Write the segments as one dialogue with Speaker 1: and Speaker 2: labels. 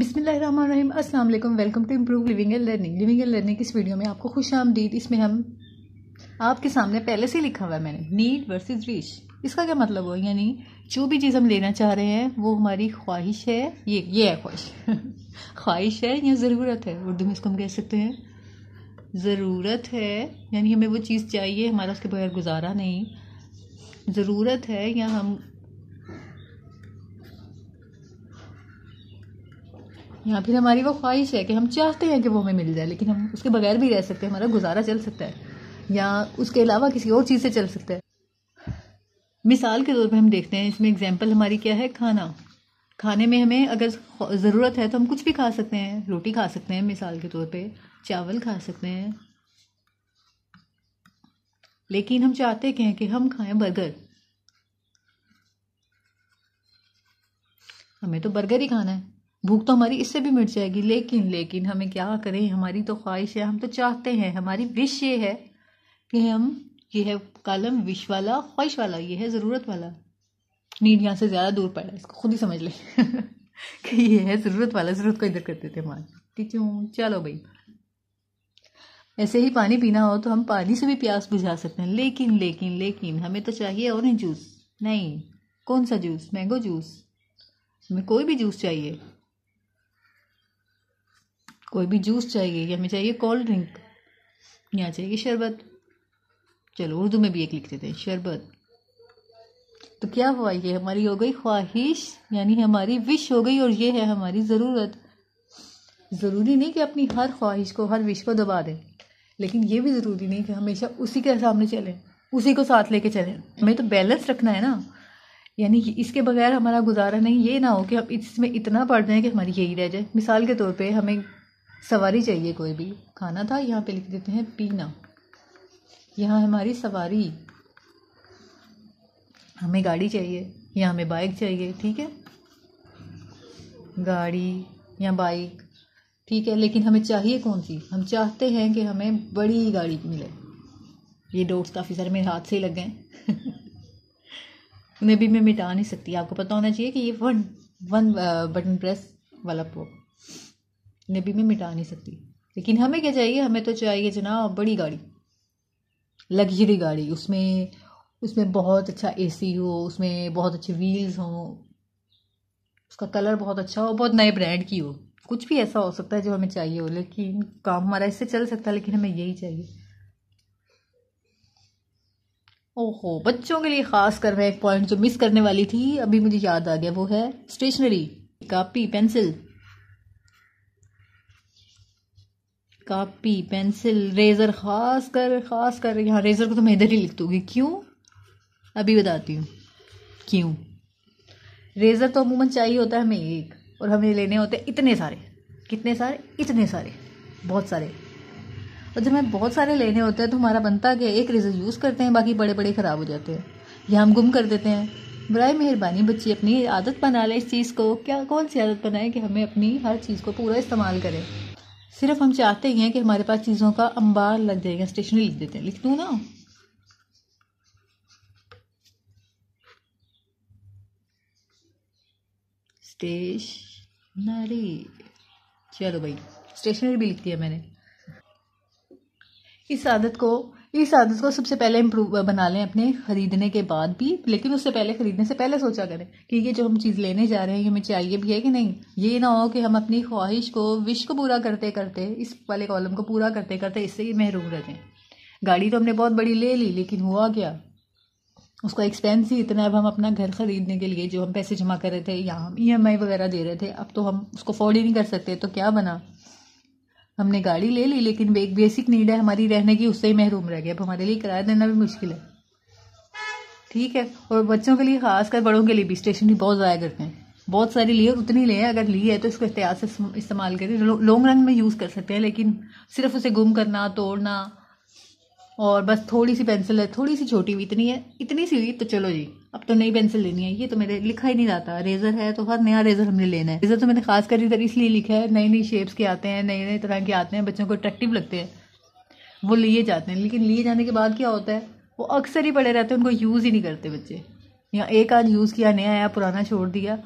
Speaker 1: बिसमीम अस्सलाम वालेकुम welcome to improve living and learning living and learning इस वीडियो में आपको खुश आमदीद इसमें हम आपके सामने पहले से लिखा हुआ है मैंने नीड वर्सेस रिच इसका क्या मतलब हो यानी जो भी चीज़ हम लेना चाह रहे हैं वो हमारी ख्वाहिश है ये ये है ख्वाहिश ख्वाहिश है या ज़रूरत है उर्दू में इसको हम कह सकते हैं ज़रूरत है यानी हमें वो चीज़ चाहिए हमारा उसके बगैर गुजारा नहीं ज़रूरत है या हम या फिर हमारी वो ख्वाहिश है कि हम चाहते हैं कि वो हमें मिल जाए लेकिन हम उसके बगैर भी रह सकते हैं हमारा गुजारा चल सकता है या उसके अलावा किसी और चीज़ से चल सकता है मिसाल के तौर पर हम देखते हैं इसमें एग्जाम्पल हमारी क्या है खाना खाने में हमें अगर ज़रूरत है तो हम कुछ भी खा सकते हैं रोटी खा सकते हैं मिसाल के तौर पे चावल खा सकते हैं लेकिन हम चाहते क्या हैं कि हम खाएं बर्गर हमें तो बर्गर ही खाना है भूख तो हमारी इससे भी मिट जाएगी लेकिन लेकिन हमें क्या करें हमारी तो ख्वाहिश है हम तो चाहते हैं हमारी विश ये है कि हम ये है कालम विश वाला ख्वाहिश वाला ये है ज़रूरत वाला नीड यहाँ से ज़्यादा दूर पड़ा है इसको खुद ही समझ लें कि ये है ज़रूरत वाला ज़रूरत को इधर करते थे मान ठीक चलो भाई ऐसे ही पानी पीना हो तो हम पानी से भी प्यास बुझा सकते हैं लेकिन लेकिन लेकिन हमें तो चाहिए ऑरेंज जूस नहीं कौन सा जूस मैंगो जूस हमें कोई भी जूस चाहिए कोई भी जूस चाहिए हमें चाहिए कोल्ड ड्रिंक यहाँ चाहिए शरबत चलो उर्दू में भी एक लिख देते हैं शरबत तो क्या हुआ ये हमारी हो गई ख्वाहिश यानी हमारी विश हो गई और ये है हमारी ज़रूरत ज़रूरी नहीं कि अपनी हर ख्वाहिश को हर विश को दबा दें लेकिन ये भी ज़रूरी नहीं कि हमेशा उसी के सामने चलें उसी को साथ लेके चलें हमें तो बैलेंस रखना है ना यानी इसके बगैर हमारा गुजारा नहीं ये ना हो कि हम इसमें इतना पढ़ जाएँ कि हमारी यही रह जाए मिसाल के तौर पे हमें सवारी चाहिए कोई भी खाना था यहाँ पे लिख देते हैं पीना यहाँ हमारी सवारी हमें गाड़ी चाहिए या हमें बाइक चाहिए ठीक है गाड़ी या बाइक ठीक है लेकिन हमें चाहिए कौन सी हम चाहते हैं कि हमें बड़ी गाड़ी मिले ये डोट्स काफ़ी सारे मेरे हाथ से ही लग गए उन्हें भी मैं मिटा नहीं सकती आपको पता होना चाहिए कि ये वन वन बटन प्रेस वाला पो नबी में मिटा नहीं सकती लेकिन हमें क्या चाहिए हमें तो चाहिए जनाब बड़ी गाड़ी लग्जरी गाड़ी उसमें उसमें बहुत अच्छा एसी हो उसमें बहुत अच्छे व्हील्स हो उसका कलर बहुत अच्छा हो बहुत नए ब्रांड की हो कुछ भी ऐसा हो सकता है जो हमें चाहिए हो लेकिन काम हमारा इससे चल सकता है लेकिन हमें यही चाहिए ओहो बच्चों के लिए खास कर मैं एक पॉइंट जो मिस करने वाली थी अभी मुझे याद आ गया वो है stationery copy pencil copy pencil eraser ख़ास कर ख़ास कर यहाँ रेज़र को तो मैं इधर ही लिख दूँगी क्यों अभी बताती हूँ क्यों रेज़र तो अमूमन चाहिए होता है हमें एक और हमें लेने होते हैं इतने सारे कितने सारे इतने सारे बहुत सारे और जब हमें बहुत सारे लेने होते हैं तो हमारा बनता क्या एक रेज़र यूज़ करते हैं बाकी बड़े बड़े ख़राब हो जाते हैं या हम गुम कर देते हैं बर मेहरबानी बच्ची अपनी आदत बना लें इस चीज़ को क्या कौन सी आदत बनाए कि हमें अपनी हर चीज़ को पूरा इस्तेमाल करें सिर्फ हम चाहते ही हैं कि हमारे पास चीज़ों का अंबार लग जाएगा स्टेशनरी लिख देते हैं लिख दू ना स्टेशनरी चलो भाई स्टेशनरी भी लिख दिया मैंने इस आदत को इस आदत को सबसे पहले इम्प्रूव बना लें अपने ख़रीदने के बाद भी लेकिन उससे पहले ख़रीदने से पहले सोचा करें कि ये जो हम चीज़ लेने जा रहे हैं ये हमें चाहिए भी है कि नहीं ये ना हो कि हम अपनी ख्वाहिश को विश को पूरा करते करते इस वाले कॉलम को पूरा करते करते इससे ही महरूम रह गाड़ी तो हमने बहुत बड़ी ले ली लेकिन हुआ क्या उसका एक्सपेंस ही इतना अब हम अपना घर खरीदने के लिए जो हम पैसे जमा कर रहे थे या हम ई e वगैरह दे रहे थे अब तो हम उसको अफोर्ड ही नहीं कर सकते तो क्या बना हमने गाड़ी ले ली लेकिन एक बेसिक नीड है हमारी रहने की उससे ही महरूम रह गया अब हमारे लिए किराया देना भी मुश्किल है ठीक है और बच्चों के लिए खासकर बड़ों के लिए भी स्टेशन भी बहुत ज़ाया करते हैं बहुत सारी लिए उतनी ले अगर ली है तो इसको एहतियात से इस्तेमाल करें लॉन्ग रन में यूज़ कर सकते हैं लेकिन सिर्फ उसे गुम करना तोड़ना और बस थोड़ी सी पेंसिल है थोड़ी सी छोटी हुई इतनी है इतनी सी हुई तो चलो जी अब तो नई पेंसिल लेनी है ये तो मेरे लिखा ही नहीं जाता रेजर है तो हर नया रेजर हमने लेना है रेजर तो मैंने खास कर इधर इसलिए लिखा है नई नई शेप्स के आते हैं नए नए तरह के आते हैं बच्चों को अट्रैक्टिव लगते हैं वो लिए जाते हैं लेकिन लिए जाने के बाद क्या होता है वो अक्सर ही पड़े रहते हैं उनको यूज़ ही नहीं करते बच्चे या एक आध यूज़ किया नया आया पुराना छोड़ दिया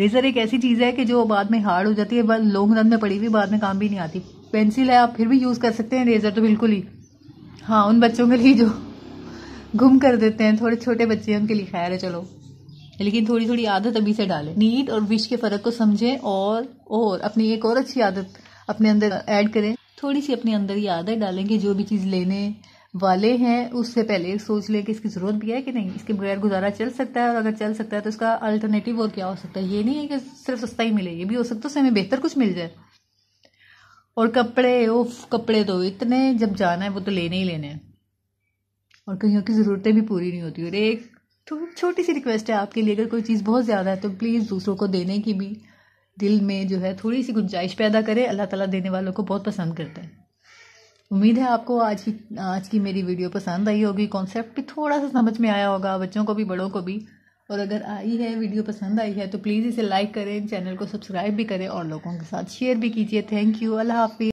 Speaker 1: रेजर एक ऐसी चीज़ है कि जो बाद में हार्ड हो जाती है लॉन्ग रन में पड़ी हुई बाद में काम भी नहीं आती पेंसिल है आप फिर भी यूज़ कर सकते हैं रेजर तो बिल्कुल ही हाँ उन बच्चों के लिए जो गुम कर देते हैं थोड़े छोटे बच्चे हैं उनके लिए खैर है चलो लेकिन थोड़ी थोड़ी आदत अभी से डालें नीड और विश के फ़र्क को समझें और और अपनी एक और अच्छी आदत अपने अंदर ऐड करें थोड़ी सी अपने अंदर ये आदत डालें कि जो भी चीज़ लेने वाले हैं उससे पहले सोच लें कि इसकी ज़रूरत भी है कि नहीं इसके बगैर गुजारा चल सकता है और अगर चल सकता है तो उसका अल्टरनेटिव और क्या हो सकता है ये नहीं है कि सिर्फ सस्ता ही मिले ये भी हो सकता है उससे हमें बेहतर कुछ मिल जाए और कपड़े ओफ कपड़े तो इतने जब जाना है वो तो लेने ही लेने हैं और कहीं की ज़रूरतें भी पूरी नहीं होती और एक तो छोटी सी रिक्वेस्ट है आपके लिए अगर कोई चीज़ बहुत ज़्यादा है तो प्लीज़ दूसरों को देने की भी दिल में जो है थोड़ी सी गुंजाइश पैदा करें अल्लाह ताला देने वालों को बहुत पसंद करता है उम्मीद है आपको आज की आज की मेरी वीडियो पसंद आई होगी कॉन्सेप्ट भी थोड़ा सा समझ में आया होगा बच्चों को भी बड़ों को भी और अगर आई है वीडियो पसंद आई है तो प्लीज़ इसे लाइक करें चैनल को सब्सक्राइब भी करें और लोगों के साथ शेयर भी कीजिए थैंक यू अल्लाह हाफि